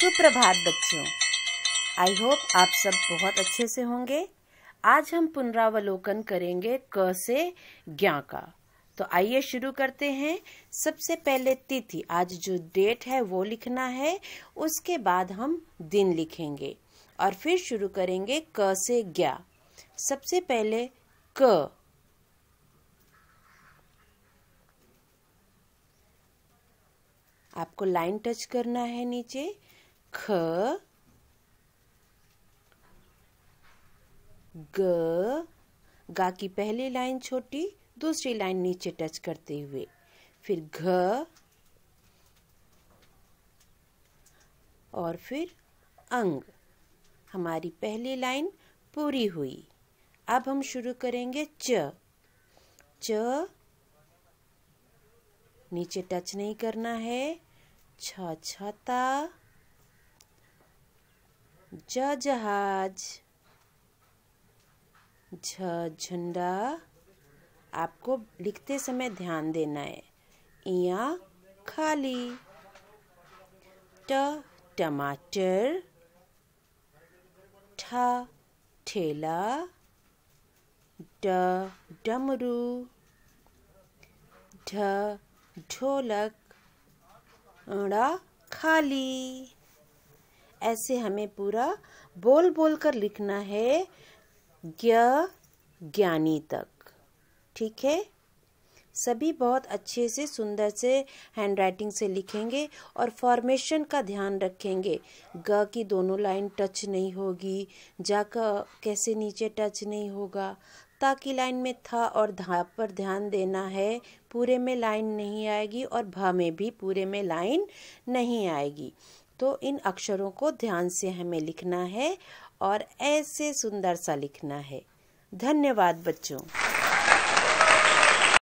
सुप्रभात बच्चों I hope आप सब बहुत अच्छे से होंगे आज हम पुनरावलोकन करेंगे क से ज्ञा का तो आइए शुरू करते हैं सबसे पहले तिथि आज जो डेट है वो लिखना है उसके बाद हम दिन लिखेंगे और फिर शुरू करेंगे क से ज्ञा सबसे पहले क आपको लाइन टच करना है नीचे k ग की पहली लाइन छोटी दूसरी लाइन नीचे टच करते हुए फिर घ और फिर अंग हमारी पहली लाइन पूरी हुई अब हम शुरू करेंगे च च नीचे टच नहीं करना है छ छता जहाज झ झंडा आपको लिखते समय ध्यान देना है इया खाली ट टमाटर ठा ठेला ड डमरू ढ ढोलक अड़ा खाली ऐसे हमें पूरा बोल बोल कर लिखना है ज्ञ ज्ञानी तक ठीक है सभी बहुत अच्छे से सुंदर से हैंड राइटिंग से लिखेंगे और फॉर्मेशन का ध्यान रखेंगे ग की दोनों लाइन टच नहीं होगी जा का कैसे नीचे टच नहीं होगा ताकि लाइन में था और धा पर ध्यान देना है पूरे में लाइन नहीं आएगी और भा में भी पूरे में लाइन नहीं आएगी तो इन अक्षरों को ध्यान से हमें लिखना है और ऐसे सुंदर सा लिखना है धन्यवाद बच्चों